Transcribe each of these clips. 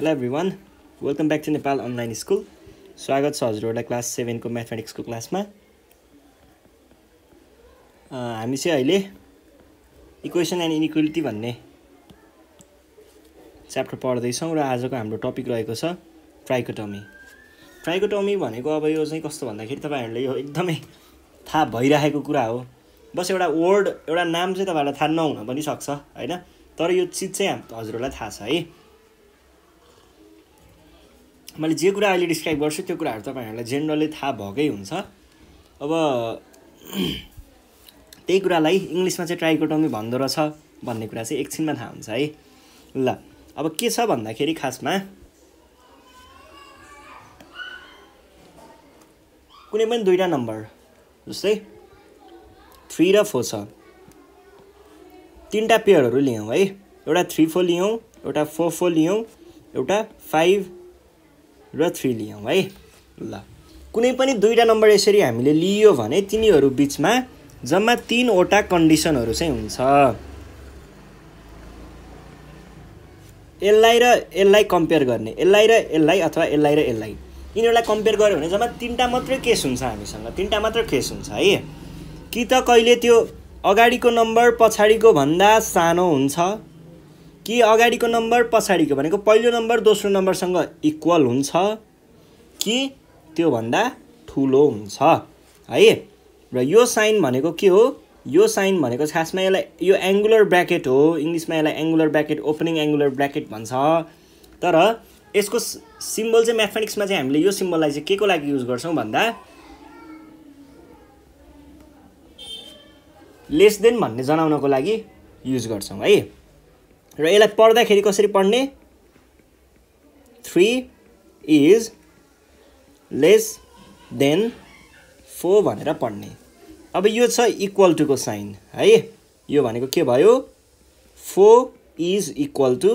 hello everyone welcome back to Nepal online school स्वागत छ हजुरहरूलाई क्लास सेभेनको म्याथमेटिक्सको क्लासमा हामी चाहिँ अहिले इक्वेसन एन्ड इनइक्वेलिटी भन्ने च्याप्टर पढ्दैछौँ र आजको हाम्रो टपिक रहेको छ ट्राइकोटमी ट्राइकोटमी भनेको अब यो चाहिँ कस्तो भन्दाखेरि तपाईँहरूले यो एकदमै थाहा भइरहेको कुरा हो बस एउटा वर्ड एउटा नाम चाहिँ तपाईँहरूलाई थाहा नहुन पनि सक्छ होइन तर यो चिज चाहिँ हजुरहरूलाई थाहा छ है मैले जे कुरा अहिले डिस्क्राइब गर्छु त्यो कुराहरू तपाईँहरूलाई जेनरली थाहा भएकै हुन्छ अब त्यही कुरालाई इङ्ग्लिसमा चाहिँ ट्राइकोटोमी भन्दो रहेछ भन्ने कुरा चाहिँ एकछिनमा थाहा हुन्छ है ल अब के छ भन्दाखेरि खासमा कुनै पनि दुईवटा नम्बर जस्तै थ्री र फोर छ तिनवटा पेयरहरू लियौँ है एउटा थ्री फोर लियौँ एउटा फोर फोर लियौँ एउटा फाइभ र थ्री लियौँ है ल कुनै पनि दुईवटा नम्बर यसरी हामीले लियो भने तिनीहरू बिचमा जम्मा तिनवटा कन्डिसनहरू चाहिँ हुन्छ यसलाई र यसलाई कम्पेयर गर्ने यसलाई र यसलाई अथवा यसलाई र यसलाई यिनीहरूलाई कम्पेयर गऱ्यो भने जम्मा तिनवटा मात्रै केस हुन्छ हामीसँग तिनवटा मात्र केस हुन्छ है कि त कहिले त्यो अगाडिको नम्बर पछाडिको भन्दा सानो हुन्छ कि अगाडिको नम्बर पछाडिको भनेको पहिलो नम्बर दोस्रो नम्बरसँग इक्वल हुन्छ कि त्योभन्दा ठुलो हुन्छ है र यो साइन भनेको के हो यो साइन भनेको खासमा यसलाई यो एङ्गुलर ब्राकेट हो इङ्ग्लिसमा यसलाई angular bracket opening angular bracket भन्छ तर यसको सिम्बल चाहिँ म्याथमेटिक्समा चाहिँ हामीले यो सिम्बललाई चाहिँ के को लागि युज गर्छौँ भन्दा लेस देन भन्ने जनाउनको लागि युज गर्छौँ है र यसलाई पढ्दाखेरि कसरी पढ्ने three is less than four भनेर पढ्ने अब यो छ इक्वल टुको साइन है यो भनेको के भयो four is equal to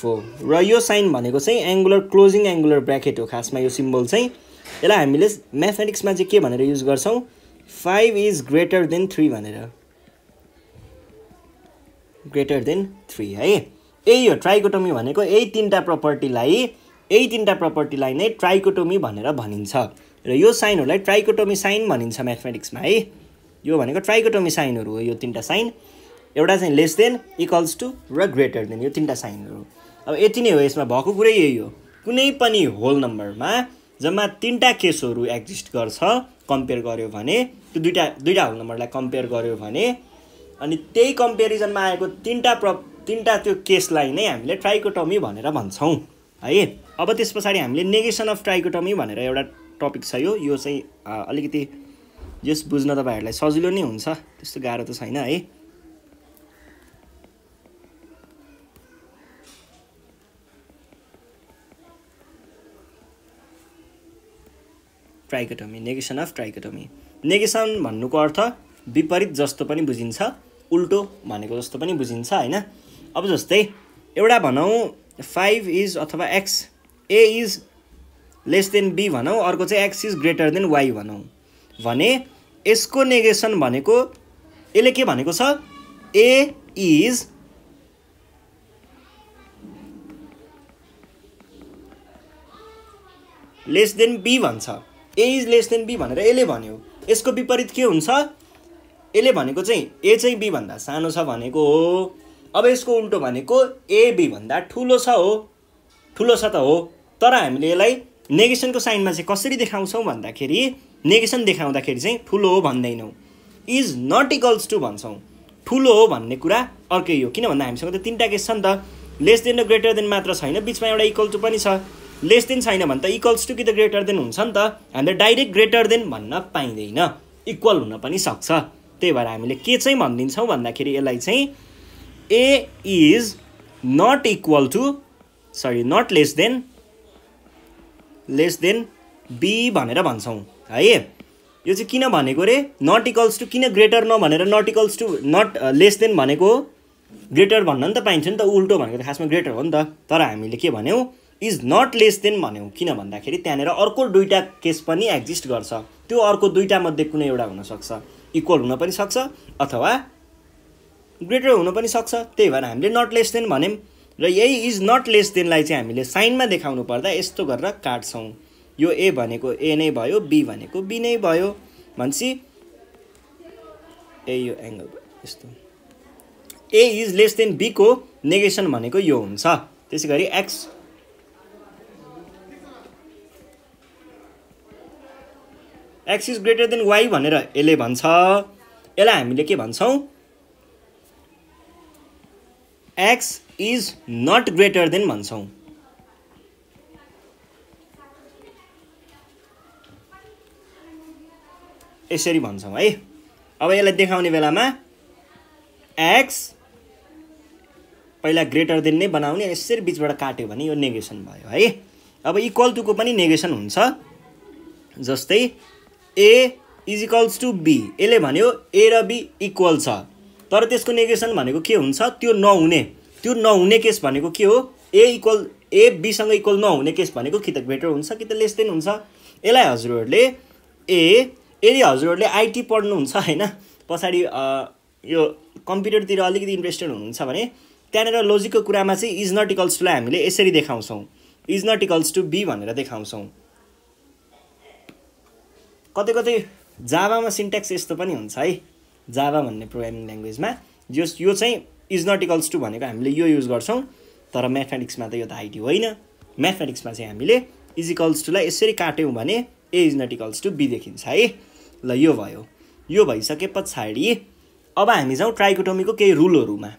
four र यो साइन भनेको चाहिँ एङ्गुलर क्लोजिङ एङ्गुलर ब्राकेट हो खासमा यो सिम्बल चाहिँ यसलाई हामीले म्याथमेटिक्समा चाहिँ के भनेर युज गर्छौँ five is greater than three भनेर ग्रेटर देन थ्री है यही हो ट्राइकोटोमी भनेको यही तिनवटा प्रपर्टीलाई यही तिनवटा प्रपर्टीलाई नै ट्राइकोटोमी भनेर भनिन्छ र यो साइनहरूलाई ट्राइकोटोमी साइन भनिन्छ म्याथमेटिक्समा है यो भनेको ट्राइकोटोमी साइनहरू हो यो तिनवटा साइन एउटा चाहिँ लेस देन इक्वल्स टु र ग्रेटर देन यो तिनवटा साइनहरू अब यति नै हो यसमा भएको कुरै यही हो कुनै पनि होल नम्बरमा जम्मा तिनवटा केसहरू एक्जिस्ट गर्छ कम्पेयर गऱ्यो भने त्यो दुइटा दुइटा होल नम्बरलाई कम्पेयर गऱ्यो भने अनि त्यही कम्पेरिजनमा आएको तिनवटा प्र तिनवटा त्यो केसलाई नै हामीले ट्राइकोटमी भनेर भन्छौँ है अब त्यस पछाडि हामीले नेगेसन अफ ट्राइकोटमी भनेर एउटा टपिक छ यो यो चाहिँ अलिकति यस बुझ्न तपाईँहरूलाई सजिलो नै हुन्छ त्यस्तो गाह्रो त छैन है trichotomy negation of trichotomy negation भन्नुको अर्थ विपरीत जस्तो पनि बुझिन्छ उल्टो भनेको जस्तो पनि बुझिन्छ होइन अब जस्तै एउटा भनौँ फाइभ इज अथवा X A is less than B भनौँ अर्को चाहिँ X is greater than Y भनौँ भने यसको नेगेसन भनेको यसले के भनेको छ A is less than B भन्छ A is less than B भनेर यसले भन्यो यसको विपरीत के हुन्छ यसले भनेको चाहिँ ए चाहिँ बीभन्दा सानो छ भनेको हो अब यसको उल्टो भनेको ए बीभन्दा ठुलो छ हो ठुलो छ त हो तर हामीले यसलाई नेगेसनको साइनमा चाहिँ कसरी देखाउँछौँ भन्दाखेरि नेगेसन देखाउँदाखेरि चाहिँ ठुलो हो भन्दैनौँ इज नट इक्वल्स टु भन्छौँ ठुलो हो भन्ने कुरा अर्कै हो किन भन्दा हामीसँग त तिनवटा केस छ नि त लेस देन र ग्रेटर देन मात्र छैन बिचमा एउटा इक्वल टु पनि छ लेस देन छैन भने त इक्वल्स टु कि त ग्रेटर देन हुन्छ नि त हामीले डाइरेक्ट ग्रेटर देन भन्न पाइँदैन इक्वल हुन पनि सक्छ त्यही भएर हामीले के चाहिँ भनिदिन्छौँ भन्दाखेरि यसलाई चाहिँ A is not equal to sorry not less than less than B भनेर भन्छौँ है यो चाहिँ किन भनेको रे नट इक्वल्स टु किन ग्रेटर न भनेर not equals to not less than भनेको ग्रेटर भन्न नि त पाइन्छ नि त उल्टो भनेको त खासमा ग्रेटर हो नि त तर हामीले के भन्यौँ इज नट लेस देन भन्यौँ किन भन्दाखेरि त्यहाँनिर अर्को दुईवटा केस पनि एक्जिस्ट गर्छ त्यो अर्को दुईवटा मध्ये कुनै एउटा हुनसक्छ इक्वल हुन पनि सक्छ अथवा ग्रेटर हुन पनि सक्छ त्यही भएर हामीले नट लेस देन भन्यौँ र यही इज नट लेस देनलाई चाहिँ हामीले साइनमा देखाउनु पर्दा यस्तो गरेर काट्छौँ यो ए भनेको ए नै भयो बी भनेको बी नै भयो भनेपछि ए यो एङ्गल यस्तो ए इज लेस देन बीको नेगेसन भनेको यो हुन्छ त्यसै गरी X X is greater than Y भनेर यसले भन्छ यसलाई हामीले के भन्छौँ X is not greater than भन्छौँ यसरी भन्छौँ है अब यसलाई देखाउने बेलामा एक्स पहिला ग्रेटर देन नै बनाउने अनि यसरी बिचबाट काट्यो भने यो नेगेसन भयो है अब इक्वल टुको पनि नेगेसन हुन्छ जस्तै A is equals to B यसले भन्यो ए र बी इक्वल छ तर त्यसको नेगेसन भनेको के हुन्छ त्यो नहुने त्यो नहुने केस भनेको के हो ए इक्वल ए बीसँग इक्वल नहुने केस भनेको कि त ग्रेटर हुन्छ कि त लेस देन हुन्छ यसलाई हजुरहरूले ए यदि हजुरहरूले आइटी पढ्नुहुन्छ होइन पछाडि यो कम्प्युटरतिर अलिकति इन्ट्रेस्टेड हुनुहुन्छ भने त्यहाँनिर लोजिकको कुरामा चाहिँ इज नट इक्वल्स टुलाई हामीले यसरी देखाउँछौँ is not equals to B भनेर देखाउँछौँ कतै कतै जाभामा सिन्ट्याक्स यस्तो पनि हुन्छ है जाभा भन्ने प्रोग्रामिङ ल्याङ्ग्वेजमा जस यो चाहिँ इज नट इक्वल्स टु भनेको हामीले यो युज गर्छौँ तर म्याथमेटिक्समा त यो त आइडियो होइन म्याथमेटिक्समा चाहिँ हामीले इज इक्वल्स टुलाई यसरी काट्यौँ भने A is not equals to B देखिन्छ है ल यो भयो यो भइसके पछाडि अब हामी जाउँ ट्राइकोटोमीको केही रुलहरूमा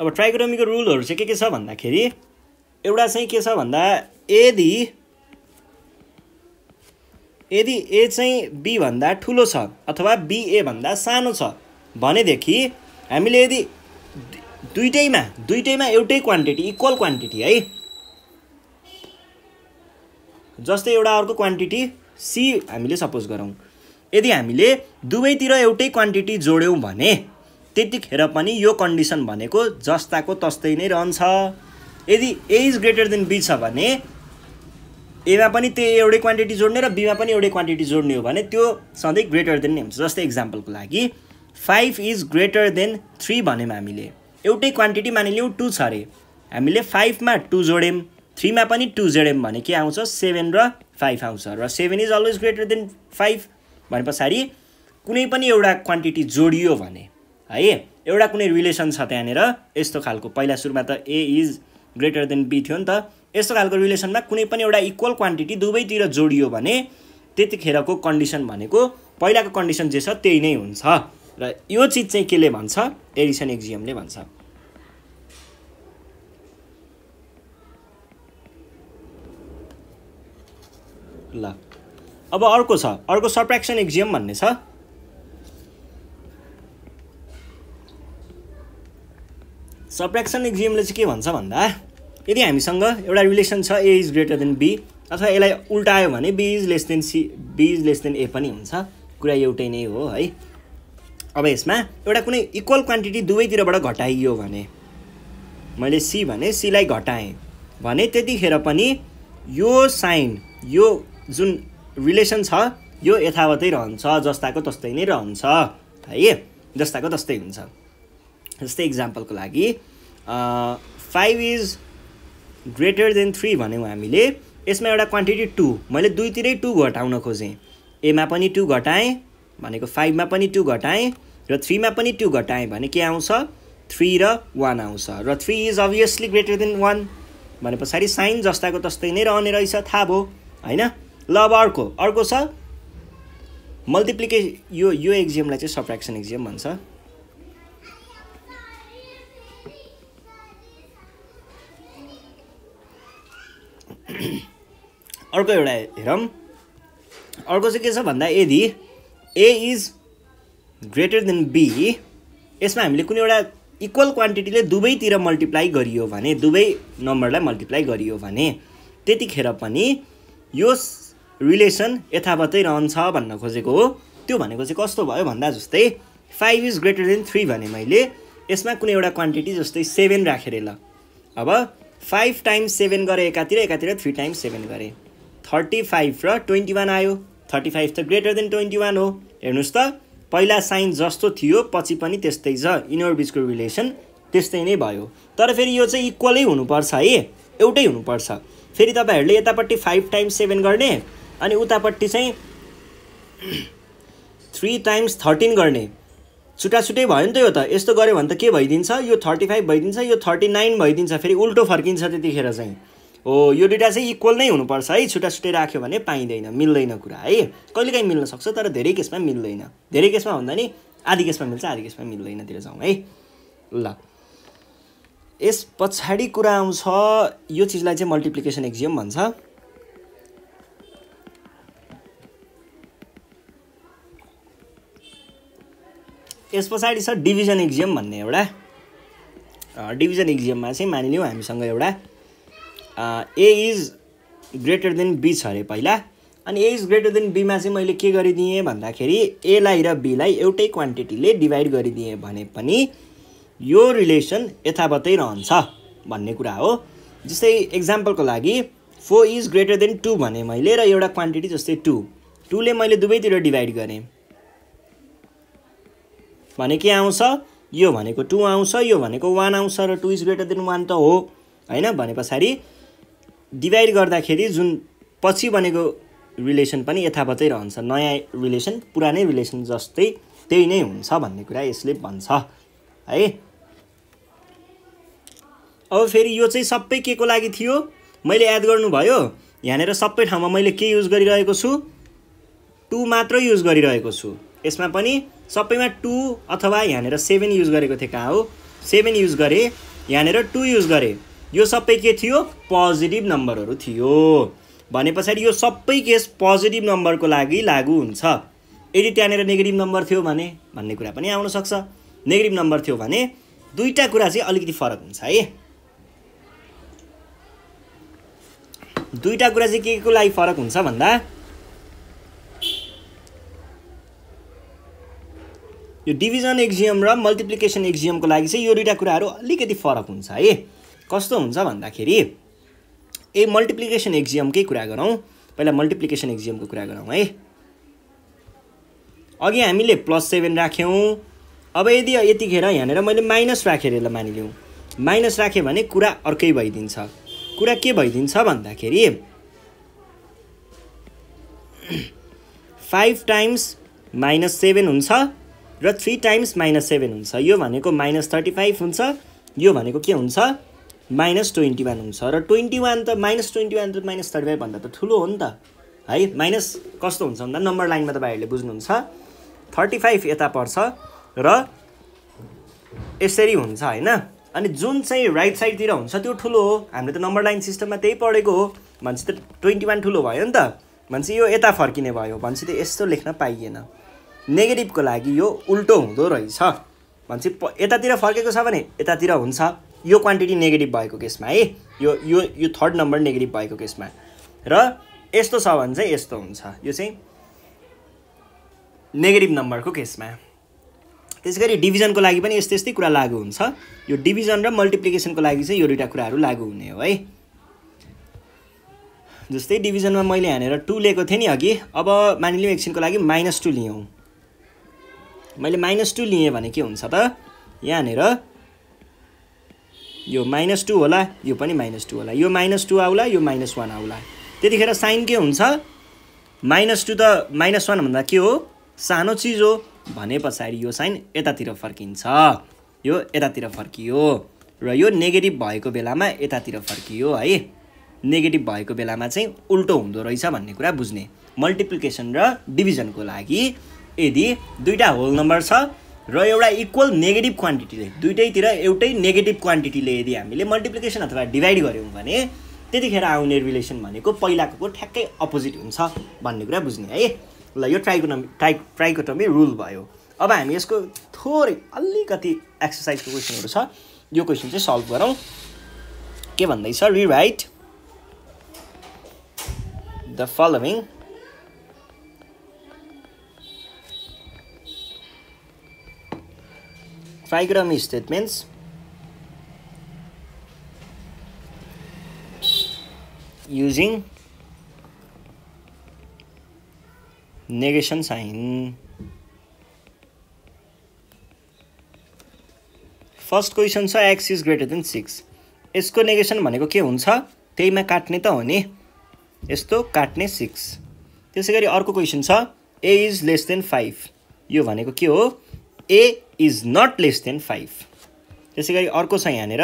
अब ट्राइकोनोमीको रुलहरू चाहिँ के के छ भन्दाखेरि एउटा चाहिँ के छ भन्दा यदि यदि ए चाहिँ बीभन्दा ठुलो छ अथवा बी भन्दा सानो छ भनेदेखि हामीले यदि दुइटैमा दुइटैमा एउटै क्वान्टिटी इक्वल क्वान्टिटी है जस्तै एउटा अर्को क्वान्टिटी सी हामीले सपोज गरौँ यदि हामीले दुवैतिर एउटै क्वान्टिटी जोड्यौँ भने त्यतिखेर पनि यो कन्डिसन भनेको जस्ताको तस्तै नै रहन्छ यदि A is greater than B छ भने एमा पनि त्यो एउटै क्वान्टिटी जोड्ने र बीमा पनि एउटै क्वान्टिटी जोड्ने हो भने त्यो सधैँ ग्रेटर देन नै हुन्छ जस्तै इक्जाम्पलको लागि five is greater than three भन्यौँ हामीले एउटै क्वान्टिटी मानिलिउँ टू छ अरे हामीले फाइभमा टू जोड्यौँ थ्रीमा पनि टू जोड्यौँ भने के आउँछ सेभेन र फाइभ आउँछ र seven is always greater than five भने पछाडि कुनै पनि एउटा क्वान्टिटी जोडियो भने है एउटा कुनै रिलेसन छ त्यहाँनिर यस्तो खालको पहिला सुरुमा त A is greater than B थियो नि त यस्तो खालको रिलेसनमा कुनै पनि एउटा इक्वल क्वान्टिटी दुवैतिर जोडियो भने त्यतिखेरको कन्डिसन भनेको पहिलाको कन्डिसन जे छ त्यही नै हुन्छ र यो चिज चाहिँ केले भन्छ एडिसन एक्जियमले भन्छ ल अब अर्को छ अर्को सर्प्रेक्सन एक्जियम भन्ने छ सप्रेक्सन एक्जिमले चाहिँ के भन्छ भन्दा यदि हामीसँग एउटा रिलेसन छ A is greater than B अथवा यसलाई उल्टायो भने B is less than C B is less than A पनि हुन्छ कुरा एउटै नै हो है अब यसमा एउटा कुनै इक्वल क्वान्टिटी दुवैतिरबाट घटाइयो भने मैले सी भने सीलाई घटाएँ भने त्यतिखेर पनि यो साइन यो जुन रिलेसन छ यो यथावतै रहन्छ जस्ताको तस्तै नै रहन्छ है जस्ताको तस्तै हुन्छ जस्तै इक्जाम्पलको लागि five is greater than three भन्यौँ हामीले यसमा एउटा क्वान्टिटी टू मैले दुईतिरै टू घटाउन खोजेँ एमा पनि टू घटाएँ भनेको फाइभमा पनि टू घटाएँ र थ्रीमा पनि टू घटाएँ भने के आउँछ थ्री र वान आउँछ र three is obviously greater than one भने पछाडि साइन जस्ताको तस्तै नै रहने रहेछ थाहा भयो होइन ल अब अर्को अर्को छ मल्टिप्लिकेसन यो यो एक्जियमलाई चाहिँ सब्ट्रेक्सन एक्जियम भन्छ अर्को एउटा हेरौँ अर्को चाहिँ के छ भन्दा यदि A is greater than B यसमा हामीले कुनै एउटा इक्वल क्वान्टिटीले दुवैतिर मल्टिप्लाई गरियो भने दुवै नम्बरलाई मल्टिप्लाई गरियो भने त्यतिखेर पनि यो रिलेसन यथावतै रहन्छ भन्न खोजेको हो त्यो भनेको चाहिँ कस्तो भयो भन्दा जस्तै five is greater than three भने मैले यसमा कुनै एउटा क्वान्टिटी जस्तै सेभेन राखेर ल अब फाइभ टाइम्स सेभेन गरेँ एकातिर एकातिर थ्री टाइम्स सेभेन गरेँ थर्टी फाइभ र ट्वेन्टी वान आयो थर्टी फाइभ त ग्रेटर देन ट्वेन्टी वान हो हेर्नुहोस् त पहिला साइन जस्तो थियो पछि पनि त्यस्तै छ यिनीहरू बिचको रिलेसन त्यस्तै नै भयो तर फेरि यो चाहिँ इक्वलै हुनुपर्छ है एउटै हुनुपर्छ फेरि तपाईँहरूले यतापट्टि फाइभ टाइम्स सेभेन गर्ने अनि उतापट्टि चाहिँ थ्री टाइम्स थर्टिन गर्ने छुट्टा छुट्टै भयो नि त यो त यस्तो गऱ्यो भने त के भइदिन्छ यो थर्टी फाइभ भइदिन्छ यो थर्टी नाइन भइदिन्छ फेरि उल्टो फर्किन्छ त्यतिखेर चाहिँ हो यो दुइटा चाहिँ इक्वल नै हुनुपर्छ है छुट्टा छुट्टै राख्यो भने पाइँदैन मिल्दैन कुरा है कहिले काहीँ मिल्न सक्छ तर धेरै केसमा मिल्दैन धेरै केसमा भन्दा नि आधी केसमा मिल्छ आधी केसमा मिल्दैन मिल्दैनतिर जाउँ है ल यस पछाडि कुरा आउँछ यो चिजलाई चाहिँ मल्टिप्लिकेसन एक्जियम भन्छ यस पछाडि छ डिभिजन इक्जाम भन्ने एउटा डिभिजन इक्जाममा चाहिँ मानिलिउँ हामीसँग एउटा A is greater than B छ अरे पहिला अनि ए इज ग्रेटर देन बीमा चाहिँ मैले के गरिदिएँ भन्दाखेरि एलाई र बीलाई एउटै क्वान्टिटीले डिभाइड गरिदिएँ भने पनि यो रिलेसन यथावतै रहन्छ भन्ने कुरा हो जस्तै एक्जाम्पलको लागि four is greater than two भने मैले र एउटा क्वान्टिटी जस्तै टू टूले मैले दुवैतिर डिभाइड गरेँ भने के आउँछ यो भनेको टू आउँछ यो भनेको वान आउँछ र two is greater than one त हो होइन भने पछाडि डिभाइड गर्दाखेरि जुन पछि भनेको रिलेसन पनि यथावतै रहन्छ नयाँ रिलेसन पुरानै रिलेसन जस्तै त्यही नै हुन्छ भन्ने कुरा यसले भन्छ है अब फेरि यो चाहिँ सबै के को लागि थियो मैले याद गर्नुभयो यहाँनिर सबै ठाउँमा मैले के युज गरिरहेको छु टु मात्र युज गरिरहेको छु यसमा पनि सबैमा टु अथवा यहाँनिर सेभेन युज गरेको थिएँ कहाँ हो सेभेन युज गरेँ यहाँनिर टु युज गरेँ यो सबै के थियो पोजिटिभ नम्बरहरू थियो भने पछाडि यो सबै केस पोजिटिभ नम्बरको लागि लागु हुन्छ यदि त्यहाँनिर नेगेटिभ नम्बर थियो भने भन्ने कुरा पनि आउनसक्छ नेगेटिभ नम्बर थियो भने दुईवटा कुरा चाहिँ अलिकति फरक हुन्छ है दुईवटा कुरा चाहिँ के को लागि फरक हुन्छ भन्दा यो डिभिजन एक्जियम र मल्टिप्लिकेसन एक्जियमको लागि चाहिँ यो दुइटा कुराहरू अलिकति फरक हुन्छ है कस्तो हुन्छ भन्दाखेरि ए मल्टिप्लिकेसन एक्जियमकै कुरा गरौँ पहिला मल्टिप्लिकेसन एक्जियमको कुरा गरौँ है अघि हामीले प्लस सेभेन राख्यौँ अब यदि यतिखेर यहाँनिर मैले माइनस राखेर यसलाई मानिलिउँ माइनस राखेँ भने कुरा अर्कै भइदिन्छ कुरा के भइदिन्छ भन्दाखेरि फाइभ टाइम्स माइनस सेभेन हुन्छ र थ्री टाइम्स माइनस सेभेन हुन्छ यो भनेको माइनस थर्टी फाइभ हुन्छ यो भनेको के हुन्छ माइनस ट्वेन्टी वान हुन्छ र ट्वेन्टी वान त माइनस ट्वेन्टी वान त माइनस थर्टी फाइभभन्दा त ठुलो हो नि त है माइनस कस्तो हुन्छ भन्दा नम्बर लाइनमा तपाईँहरूले बुझ्नुहुन्छ थर्टी फाइभ यता पर्छ र यसरी हुन्छ होइन अनि जुन चाहिँ राइट साइडतिर हुन्छ त्यो ठुलो हो हामीले त नम्बर लाइन सिस्टममा त्यही पढेको हो भनेपछि त ट्वेन्टी वान ठुलो भयो नि त भनेपछि यो यता फर्किने भयो भनेपछि त यस्तो लेख्न पाइएन नेगेटिभको लागि यो उल्टो हुँदो रहेछ भनेपछि प यतातिर फर्केको छ भने यतातिर हुन्छ यो क्वान्टिटी नेगेटिभ भएको केसमा है यो यो यो थर्ड नम्बर नेगेटिभ भएको केसमा र यस्तो छ भने चाहिँ यस्तो हुन्छ यो चाहिँ नेगेटिभ नम्बरको केसमा त्यसै गरी डिभिजनको लागि पनि यस्तै यस्तै कुरा लागु हुन्छ यो डिभिजन र मल्टिप्लिकेसनको लागि चाहिँ यो दुइटा कुराहरू लागु हुने हो है जस्तै डिभिजनमा मैले हानेर टू लिएको थिएँ नि अघि अब मानिलिउँ एकछिनको लागि माइनस टू लियौँ मैले माइनस टू लिएँ भने के हुन्छ त यहाँनिर यो माइनस टू होला यो पनि माइनस टू होला यो माइनस टू आउला यो माइनस वान आउला त्यतिखेर साइन के हुन्छ माइनस टू त माइनस वान भन्दा के हो सानो चिज हो भने पछाडि यो साइन यतातिर फर्किन्छ यो यतातिर फर्कियो र यो नेगेटिभ भएको बेलामा यतातिर फर्कियो है नेगेटिभ भएको बेलामा चाहिँ उल्टो हुँदो रहेछ भन्ने कुरा बुझ्ने मल्टिप्लिकेसन र डिभिजनको लागि यदि दुईवटा होल नम्बर छ र एउटा इक्वल नेगेटिभ क्वान्टिटीले दुइटैतिर एउटै नेगेटिभ क्वान्टिटीले यदि हामीले मल्टिप्लिकेसन अथवा डिभाइड गऱ्यौँ भने त्यतिखेर आउने रिलेसन भनेको पहिलाको ठ्याक्कै अपोजिट हुन्छ भन्ने कुरा बुझ्ने है ल यो ट्राइकोनोमी ट्राइ ट्राइकोटोमी रुल भयो अब हामी यसको थोरै अलिकति एक्सर्साइजको क्वेसनहरू छ यो क्वेसन चाहिँ सल्भ गरौँ के भन्दैछ rewrite the following trigonometry statements using negation sign first question छ X is greater than six यसको नेगेसन भनेको के हुन्छ त्यहीमा काट्ने त हो नि यस्तो काट्ने सिक्स त्यसै गरी अर्को क्वेसन छ A is less than five यो भनेको के हो A is not less than five त्यसै गरी अर्को छ यहाँनिर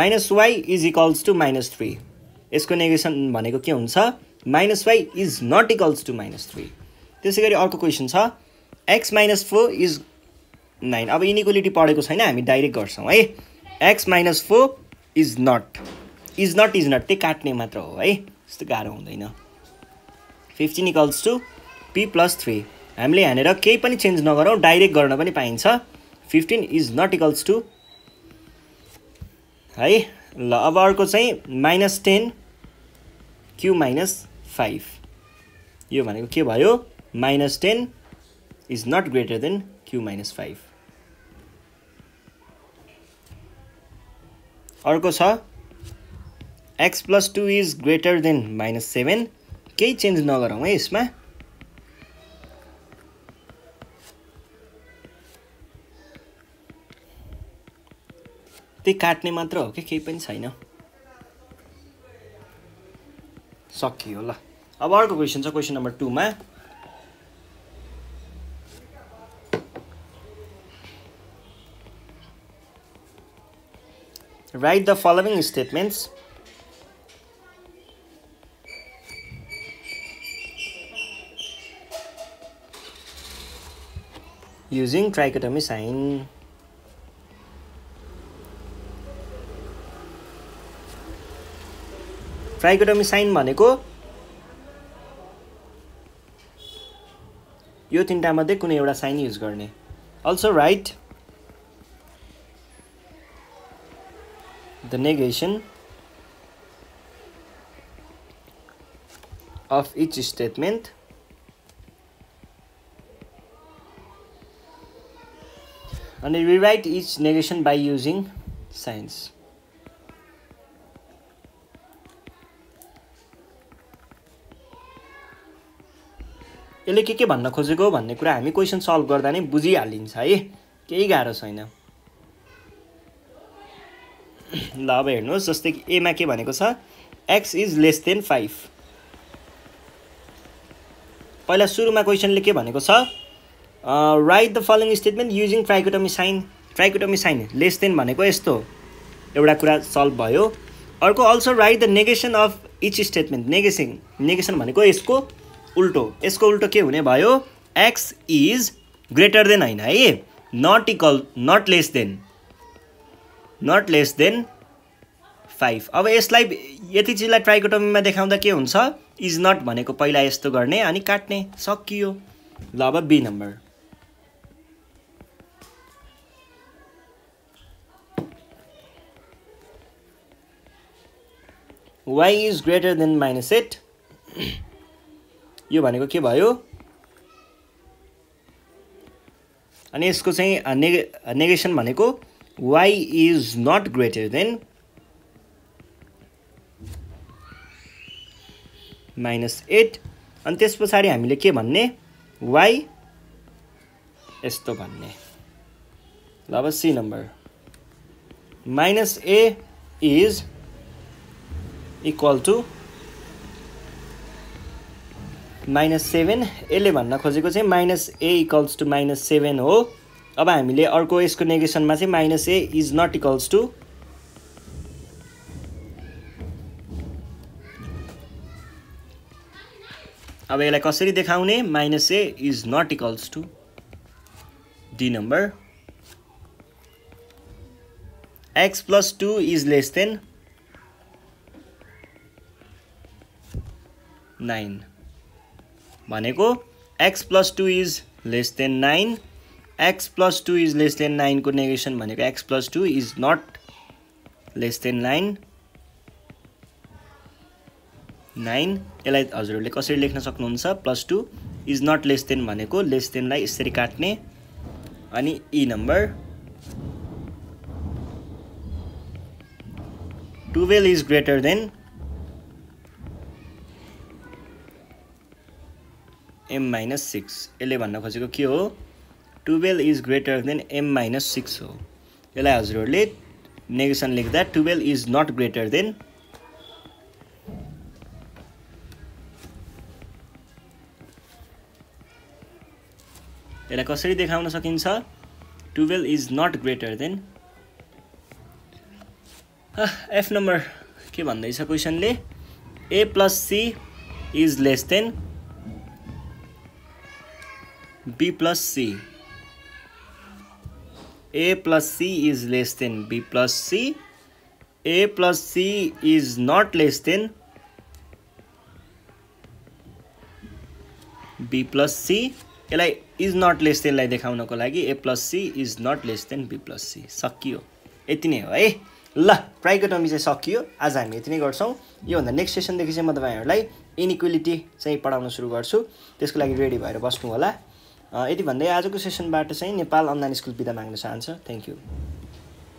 minus Y is equals to minus three यसको नेगेसन भनेको के हुन्छ minus Y is not equals to minus three त्यसै गरी अर्को क्वेसन छ X minus four is nine अब इनिक्वालिटी पढेको छैन हामी डाइरेक्ट गर्छौँ है X minus four is not is not is not त्यही काट्ने मात्र हो है त्यस्तो गाह्रो हुँदैन fifteen equals to P plus three हामीले यहाँनिर केही पनि चेन्ज नगरौँ डाइरेक्ट गर्न पनि पाइन्छ fifteen is not equals to है ल अब अर्को चाहिँ minus ten Q minus five यो भनेको के भयो minus ten is not greater than Q minus five अर्को छ X plus two is greater than minus seven केही चेन्ज नगरौँ है यसमा त्यही काट्ने मात्र हो कि केही पनि छैन सकियो ल अब अर्को क्वेसन छ क्वेसन नम्बर टूमा write the following statements using trichotomy sign trichotomy sign भनेको यो मध्ये कुनै एउटा साइन युज गर्ने also write the negation of each statement अनि rewrite each negation by using signs यसले के के भन्न खोजेको भन्ने कुरा हामी क्वेसन सल्भ गर्दा नै बुझिहालिन्छ है केही गाह्रो छैन ल अब हेर्नुहोस् जस्तै एमा के भनेको छ X is less than five पहिला सुरुमा क्वेसनले के भनेको छ write the following statement using trichotomy sign trichotomy sign less than भनेको यस्तो एउटा कुरा सल्भ भयो अर्को also write the negation of each statement negating negation भनेको यसको उल्टो यसको उल्टो के हुने भयो एक्स इज ग्रेटर देन होइन है not equal not less than not less than five अब यसलाई यति चिजलाई ट्राइकोटोमीमा देखाउँदा के हुन्छ इज नट भनेको पहिला यस्तो गर्ने अनि काट्ने सकियो ल अब B number Y is greater than minus eight यो भनेको के भयो अनि यसको चाहिँ नेगे नेगेसन भनेको Y is not greater than minus eight अनि त्यस पछाडि हामीले के भन्ने वाइ यस्तो भन्ने ल अब C number minus A is equal to minus seven यसले भन्न खोजेको चाहिँ minus A equals to minus seven हो अब हामीले अर्को यसको नेगेसनमा चाहिँ minus A is not equals to अब यसलाई कसरी देखाउने minus A is not equals to D number X plus two is less than nine भनेको X plus two is less than nine X plus two is less than नाइनको negation भनेको X plus two is not less than nine nine यसलाई हजुरहरूले कसरी लेख्न सक्नुहुन्छ plus two is not less than भनेको less देनलाई यसरी काट्ने अनि E number twelve is greater than M minus six यसले भन्न खोजेको के हो twelve is greater than M minus six हो यसलाई हजुरहरूले नेगेसन लेख्दा twelve is not greater than यसलाई कसरी देखाउन सकिन्छ twelve is not greater than F number के भन्दैछ क्वेसनले A plus C is less than B plus C A plus C is less than B plus C A plus C is not less than B plus C यसलाई is not less देनलाई देखाउनको लागि A plus C is not less than B plus C सकियो यति नै हो है ल प्राइकोटोमी चाहिँ सकियो आज हामी यति नै गर्छौँ योभन्दा नेक्स्ट सेसनदेखि चाहिँ म तपाईँहरूलाई इनइक्वालिटी चाहिँ पढाउन सुरु गर्छु त्यसको लागि रेडी भएर बस्नु होला यति भन्दै आजको सेसनबाट चाहिँ नेपाल अनलाइन स्कुल बिदा माग्न चाहन्छ थ्याङ्क यू